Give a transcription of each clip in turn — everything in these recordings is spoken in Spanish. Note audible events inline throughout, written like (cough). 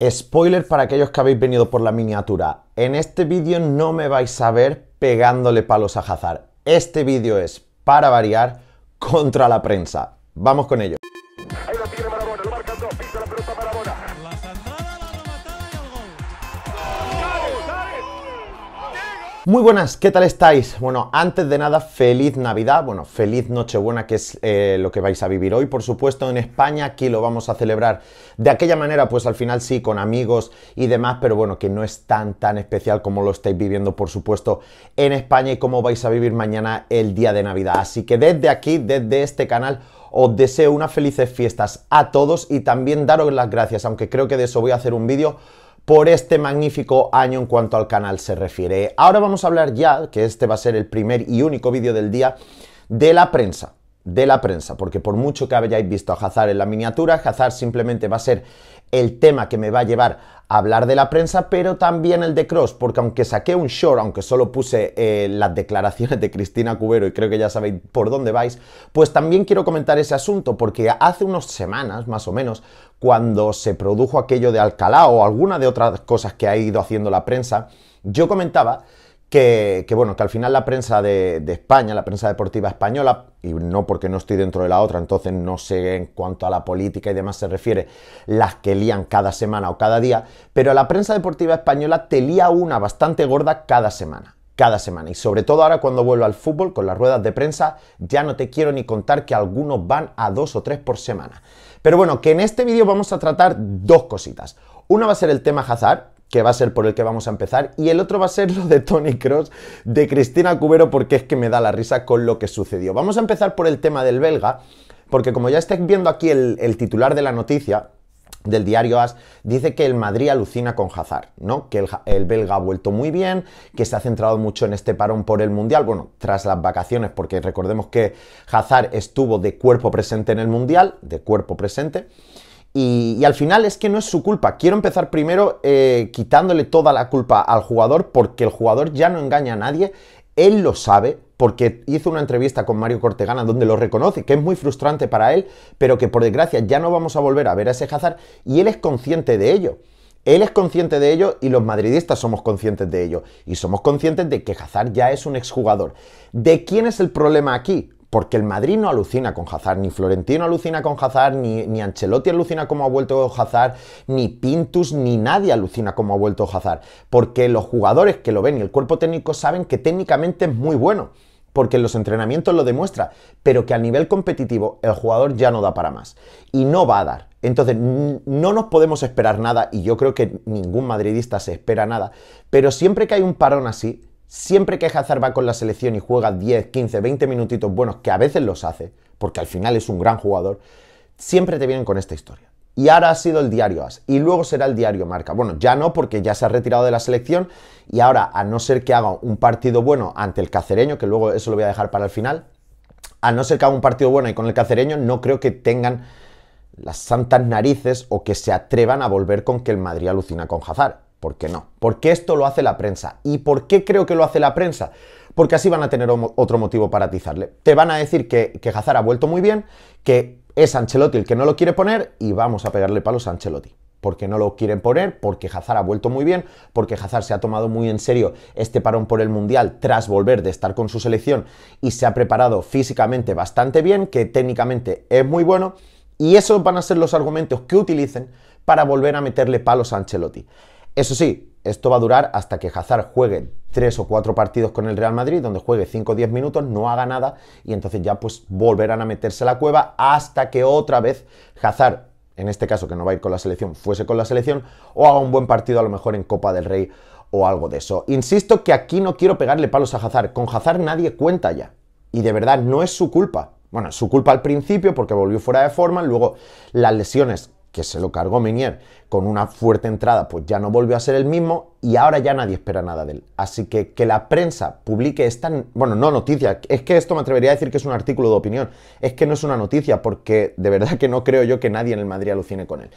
Spoiler para aquellos que habéis venido por la miniatura. En este vídeo no me vais a ver pegándole palos a jazar Este vídeo es, para variar, contra la prensa. Vamos con ello. Muy buenas, ¿qué tal estáis? Bueno, antes de nada, feliz Navidad, bueno, feliz Nochebuena, que es eh, lo que vais a vivir hoy, por supuesto, en España, aquí lo vamos a celebrar de aquella manera, pues al final sí, con amigos y demás, pero bueno, que no es tan, tan especial como lo estáis viviendo, por supuesto, en España y cómo vais a vivir mañana el día de Navidad. Así que desde aquí, desde este canal, os deseo unas felices fiestas a todos y también daros las gracias, aunque creo que de eso voy a hacer un vídeo por este magnífico año en cuanto al canal se refiere. Ahora vamos a hablar ya, que este va a ser el primer y único vídeo del día, de la prensa de la prensa, porque por mucho que hayáis visto a Hazard en la miniatura, Hazard simplemente va a ser el tema que me va a llevar a hablar de la prensa, pero también el de Cross, porque aunque saqué un short, aunque solo puse eh, las declaraciones de Cristina Cubero y creo que ya sabéis por dónde vais, pues también quiero comentar ese asunto, porque hace unas semanas, más o menos, cuando se produjo aquello de Alcalá o alguna de otras cosas que ha ido haciendo la prensa, yo comentaba que, bueno, que al final la prensa de, España, la prensa deportiva española, y no porque no estoy dentro de la otra, entonces no sé en cuanto a la política y demás se refiere, las que lían cada semana o cada día, pero la prensa deportiva española te lía una bastante gorda cada semana cada semana. Y sobre todo ahora cuando vuelvo al fútbol con las ruedas de prensa, ya no te quiero ni contar que algunos van a dos o tres por semana. Pero bueno, que en este vídeo vamos a tratar dos cositas. Una va a ser el tema Hazard, que va a ser por el que vamos a empezar, y el otro va a ser (laughs) lo de Tony Cross, de Cristina Cubero, porque es que me da la risa con lo que sucedió. Vamos a empezar por el tema del belga, porque como ya estáis viendo aquí el, titular de la noticia, del diario AS, dice que el Madrid alucina con Hazard, ¿no? Que el, el, belga ha vuelto muy bien, que se ha centrado mucho en este parón por el Mundial, bueno, tras las vacaciones, porque recordemos que Hazard estuvo de cuerpo presente en el Mundial, de cuerpo presente, y, al final es que no es su culpa. Quiero empezar primero eh, quitándole toda la culpa al jugador porque el jugador ya no engaña a nadie. Él lo sabe porque hizo una entrevista con Mario Cortegana donde lo reconoce, que es muy frustrante para él, pero que por desgracia ya no vamos a volver a ver a ese Hazard y él es consciente de ello. Él es consciente de ello y los madridistas somos conscientes de ello. Y somos conscientes de que Hazard ya es un exjugador. ¿De quién es el problema aquí? porque el Madrid no alucina con Hazard, ni Florentino alucina con Hazard, ni, ni Ancelotti alucina como ha vuelto Hazard, ni Pintus, ni nadie alucina como ha vuelto Hazard, porque los jugadores que lo ven y el cuerpo técnico saben que técnicamente es muy bueno, porque en los entrenamientos lo demuestra, pero que a nivel competitivo el jugador ya no da para más y no va a dar. Entonces, no nos podemos esperar nada y yo creo que ningún madridista se espera nada, pero siempre que hay un parón así, siempre que Hazard va con la selección y juega 10, 15, 20 minutitos buenos, que a veces los hace, porque al final es un gran jugador, siempre te vienen con esta historia. Y ahora ha sido el diario As, y luego será el diario Marca. Bueno, ya no, porque ya se ha retirado de la selección, y ahora, a no ser que haga un partido bueno ante el cacereño, que luego eso lo voy a dejar para el final, a no ser que haga un partido bueno y con el cacereño, no creo que tengan las santas narices o que se atrevan a volver con que el Madrid alucina con Hazard ¿Por qué no? Porque esto lo hace la prensa. ¿Y por qué creo que lo hace la prensa? Porque así van a tener otro motivo para atizarle. Te van a decir que, que Hazard ha vuelto muy bien, que es Ancelotti el que no lo quiere poner y vamos a pegarle palos a Ancelotti. Porque no lo quieren poner, porque Hazard ha vuelto muy bien, porque Hazard se ha tomado muy en serio este parón por el Mundial tras volver de estar con su selección y se ha preparado físicamente bastante bien, que técnicamente es muy bueno. Y esos van a ser los argumentos que utilicen para volver a meterle palos a Ancelotti. Eso sí, esto va a durar hasta que Hazard juegue tres o cuatro partidos con el Real Madrid, donde juegue 5 o 10 minutos, no haga nada y entonces ya pues volverán a meterse a la cueva hasta que otra vez Hazard, en este caso que no va a ir con la selección, fuese con la selección o haga un buen partido a lo mejor en Copa del Rey o algo de eso. Insisto que aquí no quiero pegarle palos a Hazard, con Hazard nadie cuenta ya y de verdad no es su culpa. Bueno, su culpa al principio porque volvió fuera de forma, luego las lesiones que se lo cargó Menier, con una fuerte entrada, pues ya no volvió a ser el mismo y ahora ya nadie espera nada de él. Así que que la prensa publique esta, bueno, no noticia, es que esto me atrevería a decir que es un artículo de opinión, es que no es una noticia porque de verdad que no creo yo que nadie en el Madrid alucine con él.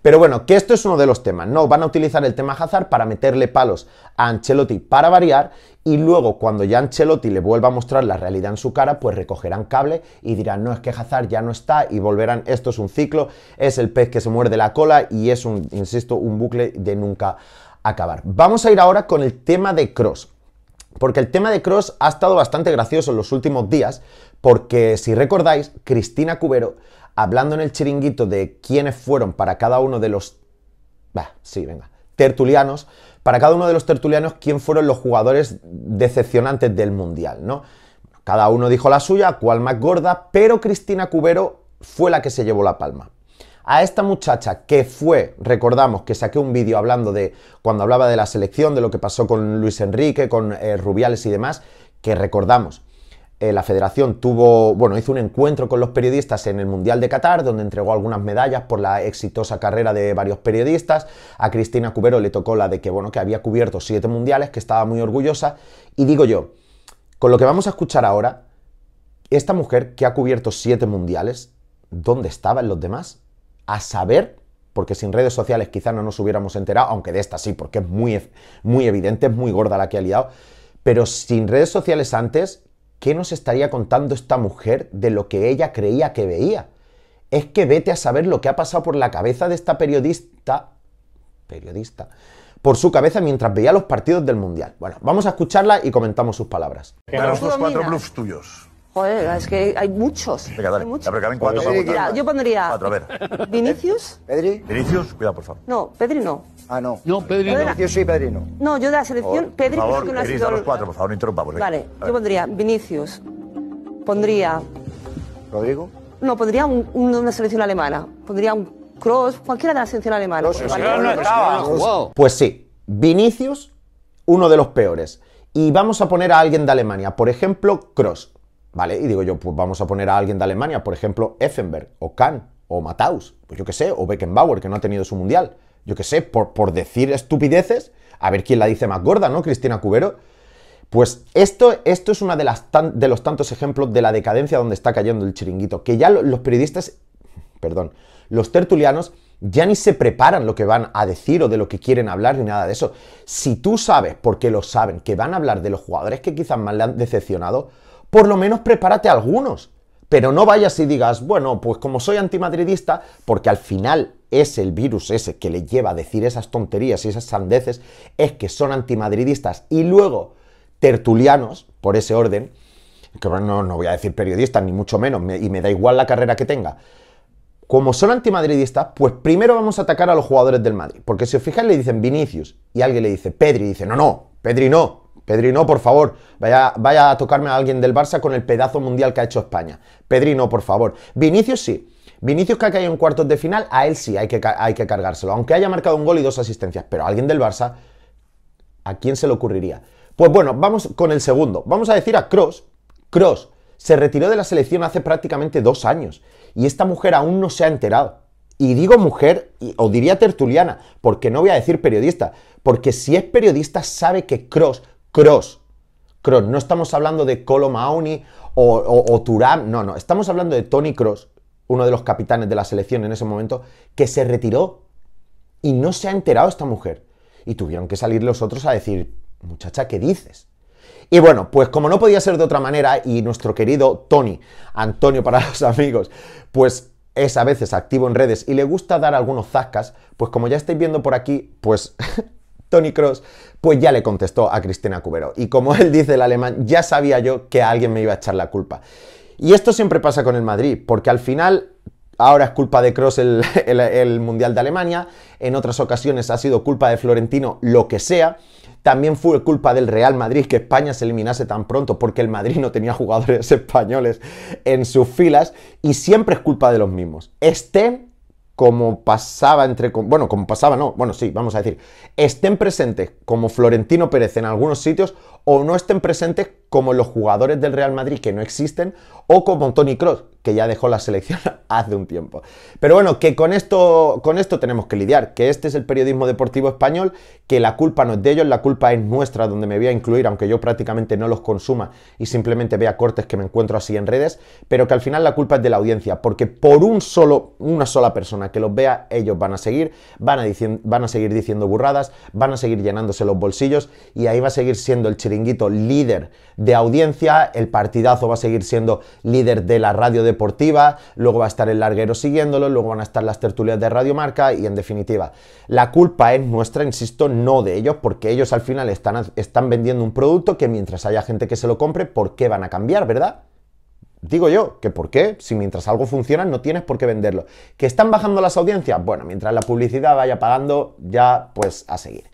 Pero bueno, que esto es uno de los temas, no, van a utilizar el tema Hazard para meterle palos a Ancelotti para variar y luego cuando ya Ancelotti le vuelva a mostrar la realidad en su cara, pues recogerán cable y dirán, no, es que Hazard ya no está y volverán, esto es un ciclo, es el pez que se muerde la cola y es un insisto, un bucle de nunca acabar. Vamos a ir ahora con el tema de Cross. Porque el tema de Cross ha estado bastante gracioso en los últimos días, porque si recordáis, Cristina Cubero, hablando en el chiringuito de quiénes fueron para cada uno de los... Bah, sí, venga, tertulianos, para cada uno de los tertulianos, quién fueron los jugadores decepcionantes del Mundial, ¿no? Cada uno dijo la suya, cuál más gorda, pero Cristina Cubero fue la que se llevó la palma a esta muchacha que fue, recordamos que saqué un vídeo hablando de cuando hablaba de la selección, de lo que pasó con Luis Enrique, con eh, Rubiales y demás, que recordamos, eh, la federación tuvo, bueno, hizo un encuentro con los periodistas en el Mundial de Qatar, donde entregó algunas medallas por la exitosa carrera de varios periodistas. A Cristina Cubero le tocó la de que, bueno, que había cubierto siete mundiales, que estaba muy orgullosa. Y digo yo, con lo que vamos a escuchar ahora, esta mujer que ha cubierto siete mundiales, ¿dónde estaban los demás? a saber, porque sin redes sociales quizá no nos hubiéramos enterado, aunque de esta sí, porque es muy, muy evidente, es muy gorda la que ha liado, pero sin redes sociales antes, ¿qué nos estaría contando esta mujer de lo que ella creía que veía? Es que vete a saber lo que ha pasado por la cabeza de esta periodista, periodista, por su cabeza mientras veía los partidos del Mundial. Bueno, vamos a escucharla y comentamos sus palabras. los cuatro bluffs tuyos. Joder, es que hay muchos. Hay muchos. pero cuatro. yo pondría. Cuatro, a ver. Vinicius. Eh, Pedri. Vinicius, cuidado, por favor. No, Pedri no. Ah, no. No, Pedri no. Yo sí, Pedri no. No, yo de la selección, Pedri, por favor, porque no Pedri, ha sido. los por favor, Vale, yo pondría Vinicius. Pondría. ¿Rodrigo? No, pondría un, una selección alemana. Pondría un Cross, cualquiera de la selección alemana. Pues sí, Vinicius, uno de los peores. Y vamos a poner a alguien de Alemania, por ejemplo, Cross. ¿vale? Y digo yo, pues vamos a poner a alguien de Alemania, por ejemplo, Effenberg, o Kahn, o Mataus, pues yo qué sé, o Beckenbauer, que no ha tenido su mundial. Yo qué sé, por, decir estupideces, a ver quién la dice más gorda, ¿no? Cristina Cubero. Pues esto, esto es uno de, de los tantos ejemplos de la decadencia donde está cayendo el chiringuito, que ya los periodistas, (laughs) perdón, los tertulianos ya ni se preparan lo que van a decir o de lo que quieren hablar ni nada de eso. Si tú sabes, porque lo saben, que van a hablar de los jugadores que quizás más le han decepcionado, por lo menos prepárate algunos. Pero no vayas y digas, bueno, pues como soy antimadridista, porque al final es el virus ese que le lleva a decir esas tonterías y esas sandeces, es que son antimadridistas y luego tertulianos, por ese orden, que bueno, no voy a decir periodistas, ni mucho menos, y me da igual la carrera que tenga. Como son antimadridistas, pues primero vamos a atacar a los jugadores del Madrid. Porque si os fijáis, le dicen Vinicius y alguien le dice Pedri, y dice, no, no, Pedri no, Pedrino, por favor, vaya, vaya a tocarme a alguien del Barça con el pedazo mundial que ha hecho España. Pedrino, por favor. Vinicius sí. Vinicius que ha caído en cuartos de final, a él sí hay que, hay que cargárselo. Aunque haya marcado un gol y dos asistencias. Pero a alguien del Barça, ¿a quién se le ocurriría? Pues bueno, vamos con el segundo. Vamos a decir a Cross. Cross se retiró de la selección hace prácticamente dos años. Y esta mujer aún no se ha enterado. Y digo mujer, o diría tertuliana, porque no voy a decir periodista, porque si es periodista sabe que Cross Cross. Cross. No estamos hablando de Colo Mahoney o, turán Turam. No, no. Estamos hablando de Tony Cross, uno de los capitanes de la selección en ese momento, que se retiró y no se ha enterado esta mujer. Y tuvieron que salir los otros a decir, muchacha, ¿qué dices? Y bueno, pues como no podía ser de otra manera, y nuestro querido Tony, Antonio para (laughs) los amigos, pues es a veces activo en redes y le gusta dar algunos zascas, pues como ya estáis viendo por aquí, pues (laughs) Tony Cross, pues ya le contestó a Cristina Cubero. Y como él dice el alemán, ya sabía yo que alguien me iba a echar la culpa. Y esto siempre pasa con el Madrid, porque al final Ahora es culpa de Cross el, (laughs) Mundial de Alemania, en otras ocasiones ha sido culpa de Florentino lo que sea. También fue culpa del Real Madrid que España se eliminase tan pronto porque el Madrid no tenía (laughs) jugadores españoles en sus filas y siempre es culpa de los mismos. Estén como pasaba entre... Bueno, como pasaba, no, bueno, sí, vamos a decir, estén presentes como Florentino Pérez en algunos sitios o no estén presentes como los jugadores del Real Madrid que no existen o como Tony Cross, que ya dejó la selección (laughs) hace un tiempo. Pero bueno, que con esto, con esto tenemos que lidiar, que este es el periodismo deportivo español, que la culpa no es de ellos, la culpa es nuestra, donde me voy a incluir, aunque yo prácticamente no los consuma y simplemente vea cortes que me encuentro así en redes, pero que al final la culpa es de la audiencia, porque por un solo, una sola persona que los vea, ellos van a seguir, van a, van a seguir diciendo burradas, van a seguir llenándose los bolsillos y ahí va a seguir siendo el chiringuito líder de audiencia, el partidazo va a seguir siendo líder de la radio deportiva, luego va a estar el larguero siguiéndolo, luego van a estar las tertulias de Radio Marca y en definitiva, la culpa es nuestra, insisto, no de ellos, porque ellos al final están, están vendiendo un producto que mientras haya gente que se lo compre, ¿por qué van a cambiar, verdad? Digo yo, que por qué, si mientras algo funciona no tienes por qué venderlo. ¿Que están bajando las audiencias? Bueno, mientras la publicidad vaya pagando, ya pues a seguir.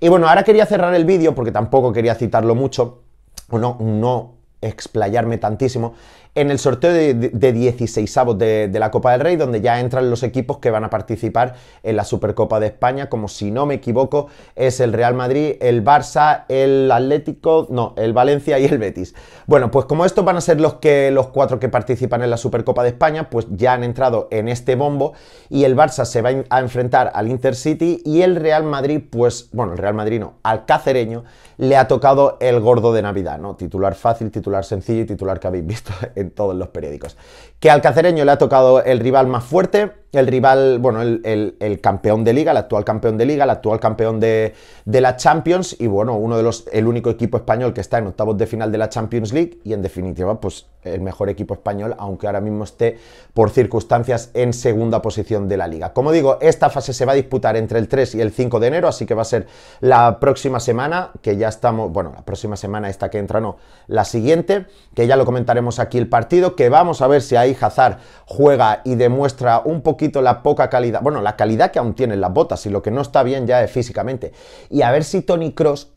Y bueno, ahora quería cerrar el vídeo porque tampoco quería citarlo mucho, Bueno, no explayarme tantísimo, en el sorteo de, 16 avos de, la Copa del Rey, donde ya entran los equipos que van a participar en la Supercopa de España, como si no me equivoco, es el Real Madrid, el Barça, el Atlético, no, el Valencia y el Betis. Bueno, pues como estos van a ser los, que, los cuatro que participan en la Supercopa de España, pues ya han entrado en este bombo y el Barça se va a enfrentar al Intercity y el Real Madrid, pues, bueno, el Real Madrid no, al Cacereño le ha tocado el gordo de Navidad, ¿no? Titular fácil, titular sencillo y titular que habéis visto (laughs) en todos los periódicos. Que al cacereño le ha tocado el rival más fuerte, el rival, bueno, el, campeón de liga, el actual campeón de liga, el actual campeón de, de, la Champions y bueno, uno de los, el único equipo español que está en octavos de final de la Champions League y en definitiva, pues el mejor equipo español, aunque ahora mismo esté por circunstancias en segunda posición de la liga. Como digo, esta fase se va a disputar entre el 3 y el 5 de enero, así que va a ser la próxima semana, que ya estamos, bueno, la próxima semana esta que entra, no, la siguiente, que ya lo comentaremos aquí el partido, que vamos a ver si ahí Hazard juega y demuestra un poco la poca calidad, bueno, la calidad que aún tienen las botas y lo que no está bien ya es físicamente. Y a ver si Tony Cross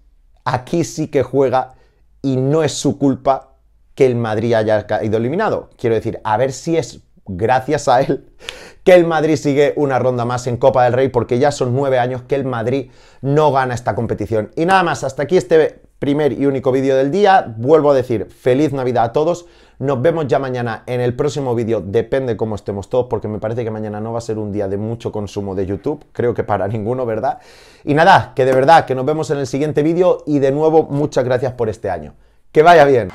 aquí sí que juega y no es su culpa que el Madrid haya caído eliminado. Quiero decir, a ver si es gracias a él que el Madrid sigue una ronda más en Copa del Rey porque ya son nueve años que el Madrid no gana esta competición. Y nada más, hasta aquí este primer y único vídeo del día. Vuelvo a decir, feliz Navidad a todos. Nos vemos ya mañana en el próximo vídeo, depende cómo estemos todos, porque me parece que mañana no va a ser un día de mucho consumo de YouTube, creo que para (laughs) ninguno, ¿verdad? Y nada, que de verdad, que nos vemos en el siguiente vídeo y de nuevo muchas gracias por este año. Que vaya bien.